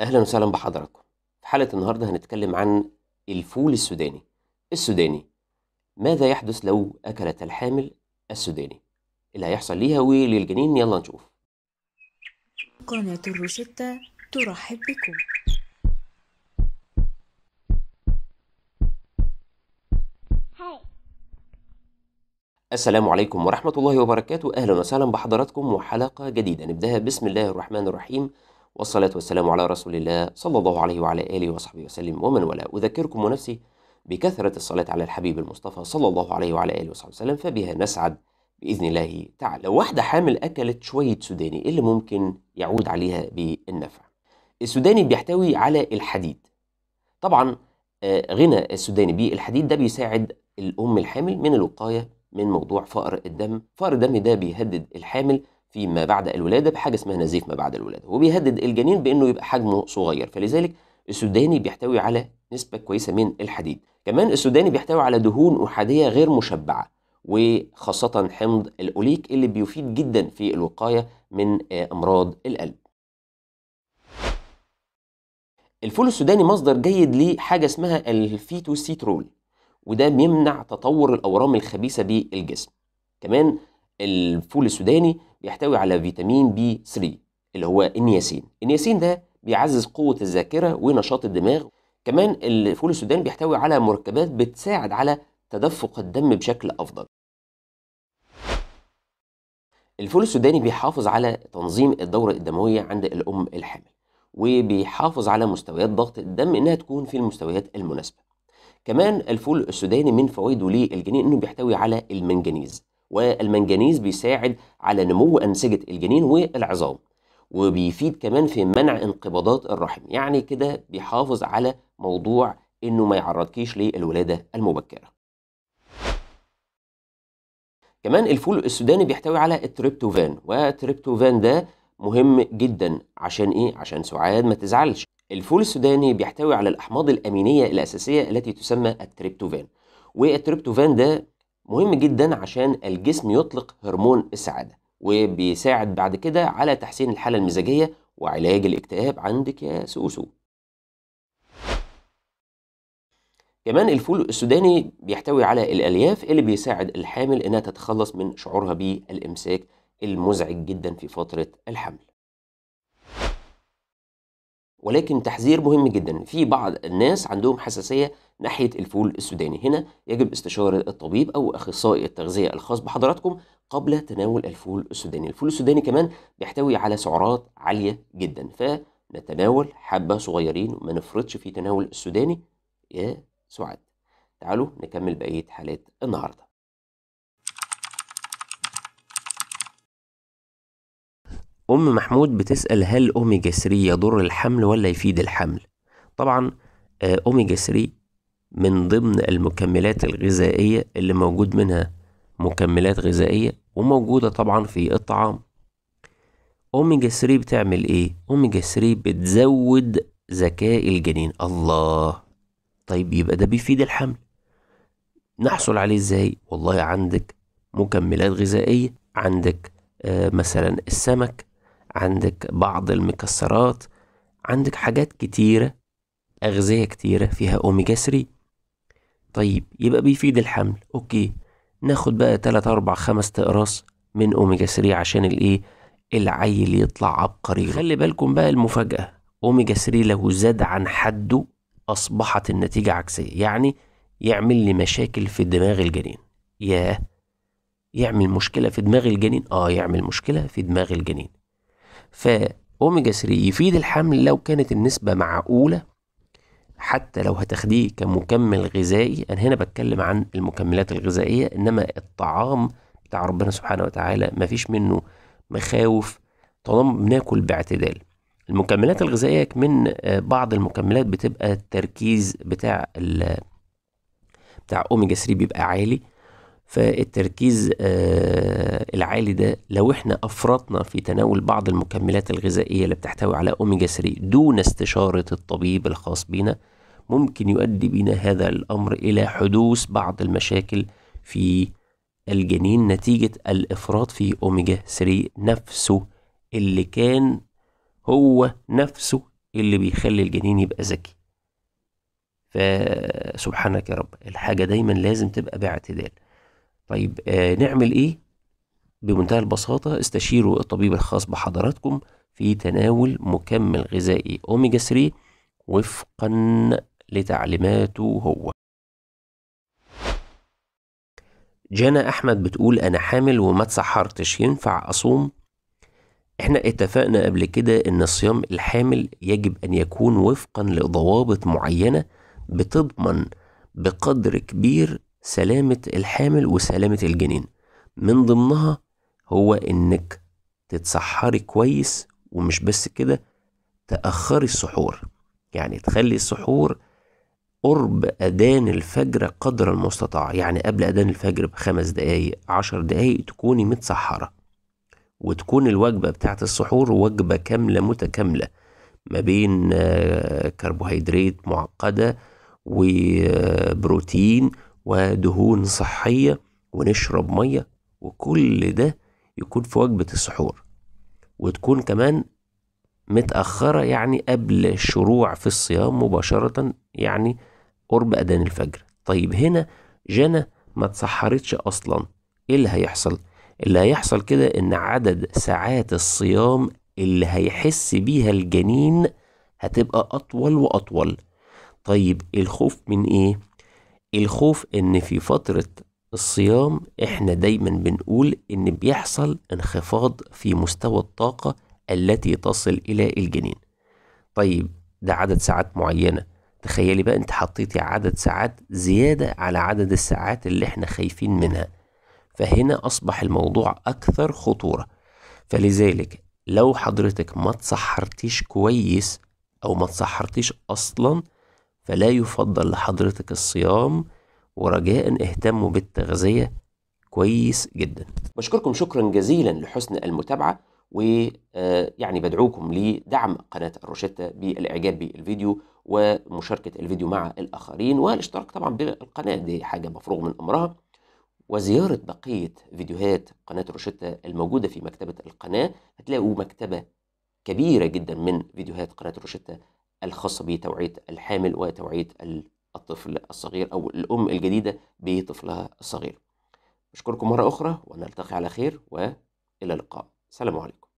اهلا وسهلا بحضراتكم في حلقه النهارده هنتكلم عن الفول السوداني السوداني ماذا يحدث لو اكلت الحامل السوداني إيه اللي هيحصل ليها وللجنين يلا نشوف قناه الروشتة ترحب بكم السلام عليكم ورحمة الله وبركاته أهلا وسهلا بحضراتكم وحلقة جديدة نبدأها بسم الله الرحمن الرحيم والصلاة والسلام على رسول الله صلى الله عليه وعلى آله وصحبه وسلم ومن والاه أذكركم ونفسي بكثرة الصلاة على الحبيب المصطفى صلى الله عليه وعلى آله وصحبه وسلم فبها نسعد بإذن الله تعالى لو واحدة حامل أكلت شوية سوداني إيه اللي ممكن يعود عليها بالنفع السوداني بيحتوي على الحديد طبعا آه، غنى السوداني بالحديد ده بيساعد الأم الحامل من الوقاية من موضوع فقر الدم فقر الدم ده بيهدد الحامل فيما بعد الولادة بحاجة اسمها نزيف ما بعد الولادة وبيهدد الجنين بأنه يبقى حجمه صغير فلذلك السوداني بيحتوي على نسبة كويسة من الحديد كمان السوداني بيحتوي على دهون أحادية غير مشبعة وخاصة حمض الأوليك اللي بيفيد جدا في الوقاية من آه، أمراض القلب الفول السوداني مصدر جيد لحاجة اسمها الفيتوسيترول وده بيمنع تطور الأورام الخبيثة بالجسم كمان الفول السوداني بيحتوي على فيتامين بي 3 اللي هو النياسين النياسين ده بيعزز قوة الذاكرة ونشاط الدماغ كمان الفول السوداني بيحتوي على مركبات بتساعد على تدفق الدم بشكل أفضل الفول السوداني بيحافظ على تنظيم الدورة الدموية عند الأم الحامل وبيحافظ على مستويات ضغط الدم إنها تكون في المستويات المناسبة كمان الفول السوداني من فوائده للجنين إنه بيحتوي على المنجنيز والمنجنيز بيساعد على نمو أنسجة الجنين والعظام وبيفيد كمان في منع انقباضات الرحم يعني كده بيحافظ على موضوع انه ما يعرضكيش للولادة المبكرة كمان الفول السوداني بيحتوي على التريبتوفان والتريبتوفان ده مهم جدا عشان ايه عشان سعاد ما تزعلش الفول السوداني بيحتوي على الاحماض الامينيه الاساسيه التي تسمى التريبتوفان والتريبتوفان ده مهم جدا عشان الجسم يطلق هرمون السعادة وبيساعد بعد كده على تحسين الحالة المزاجية وعلاج الاكتئاب عندك يا سوسو كمان الفول السوداني بيحتوي على الألياف اللي بيساعد الحامل إنها تتخلص من شعورها بالإمساك المزعج جدا في فترة الحمل ولكن تحذير مهم جدا في بعض الناس عندهم حساسية ناحية الفول السوداني هنا يجب استشارة الطبيب أو أخصائي التغذية الخاص بحضراتكم قبل تناول الفول السوداني الفول السوداني كمان بيحتوي على سعرات عالية جدا فنتناول حبة صغيرين وما نفرطش في تناول السوداني يا سعاد تعالوا نكمل بقية حالات النهارده أم محمود بتسأل هل أوميجا 3 يضر الحمل ولا يفيد الحمل؟ طبعا أوميجا آه، 3 من ضمن المكملات الغذائية اللي موجود منها مكملات غذائية وموجودة طبعا في الطعام أوميجا 3 بتعمل إيه؟ أوميجا 3 بتزود ذكاء الجنين الله طيب يبقى ده بيفيد الحمل نحصل عليه إزاي؟ والله عندك مكملات غذائية عندك آه، مثلا السمك عندك بعض المكسرات عندك حاجات كتيرة أغذية كتيرة فيها أوميجا 3 طيب يبقى بيفيد الحمل أوكي ناخد بقى 3 4 5 تقراص من أوميجا 3 عشان الإيه العيل يطلع عبقري أيوه. خلي بالكم بقى المفاجأة أوميجا 3 لو زاد عن حده أصبحت النتيجة عكسية يعني يعمل لي مشاكل في دماغ الجنين ياه يعمل مشكلة في دماغ الجنين آه يعمل مشكلة في دماغ الجنين فأوميجا 3 يفيد الحمل لو كانت النسبة معقولة حتى لو هتاخديه كمكمل غذائي أنا هنا بتكلم عن المكملات الغذائية إنما الطعام بتاع ربنا سبحانه وتعالى مفيش منه مخاوف طالما بناكل باعتدال المكملات الغذائية من آه، بعض المكملات بتبقى التركيز بتاع بتاع أوميجا 3 بيبقى عالي فالتركيز آه، العالي ده لو احنا افرطنا في تناول بعض المكملات الغذائيه اللي بتحتوي على اوميجا 3 دون استشاره الطبيب الخاص بينا ممكن يؤدي بنا هذا الامر الى حدوث بعض المشاكل في الجنين نتيجه الافراط في اوميجا 3 نفسه اللي كان هو نفسه اللي بيخلي الجنين يبقى ذكي فسبحانك يا رب الحاجه دايما لازم تبقى باعتدال طيب آه نعمل ايه بمنتهى البساطة استشيروا الطبيب الخاص بحضراتكم في تناول مكمل غذائي أوميجا 3 وفقا لتعليماته هو جانا أحمد بتقول أنا حامل وما اتسحرتش ينفع أصوم؟ احنا اتفقنا قبل كده إن صيام الحامل يجب أن يكون وفقا لضوابط معينة بتضمن بقدر كبير سلامة الحامل وسلامة الجنين من ضمنها هو إنك تتسحري كويس ومش بس كده تأخري السحور يعني تخلي السحور قرب أذان الفجر قدر المستطاع يعني قبل أذان الفجر بخمس دقايق عشر دقايق تكوني متسحرة وتكون الوجبة بتاعت السحور وجبة كاملة متكاملة ما بين آه، كربوهيدرات معقدة وبروتين آه، ودهون صحية ونشرب مية وكل ده يكون في وجبة السحور وتكون كمان متأخرة يعني قبل شروع في الصيام مباشرة يعني قرب أذان الفجر طيب هنا جنى ما تسحرتش أصلا إيه اللي هيحصل؟ اللي هيحصل كده إن عدد ساعات الصيام اللي هيحس بيها الجنين هتبقى أطول وأطول طيب الخوف من إيه؟ الخوف ان في فتره الصيام احنا دايما بنقول ان بيحصل انخفاض في مستوى الطاقه التي تصل الى الجنين طيب ده عدد ساعات معينه تخيلي بقى انت حطيتي عدد ساعات زياده على عدد الساعات اللي احنا خايفين منها فهنا اصبح الموضوع اكثر خطوره فلذلك لو حضرتك ما تصحرتيش كويس او ما تصحرتيش اصلا فلا يفضل لحضرتك الصيام ورجاء اهتموا بالتغذية كويس جدا بشكركم شكرا جزيلا لحسن المتابعة ويعني آه، بدعوكم لدعم قناة الروشتة بالإعجاب بالفيديو ومشاركة الفيديو مع الآخرين والاشتراك طبعا بالقناة دي حاجة مفروغ من أمرها وزيارة بقية فيديوهات قناة روشتة الموجودة في مكتبة القناة هتلاقوا مكتبة كبيرة جدا من فيديوهات قناة روشتة الخاصة بتوعية الحامل وتوعية الطفل الصغير أو الأم الجديدة بطفلها الصغير أشكركم مرة أخرى ونلتقي على خير وإلى اللقاء سلام عليكم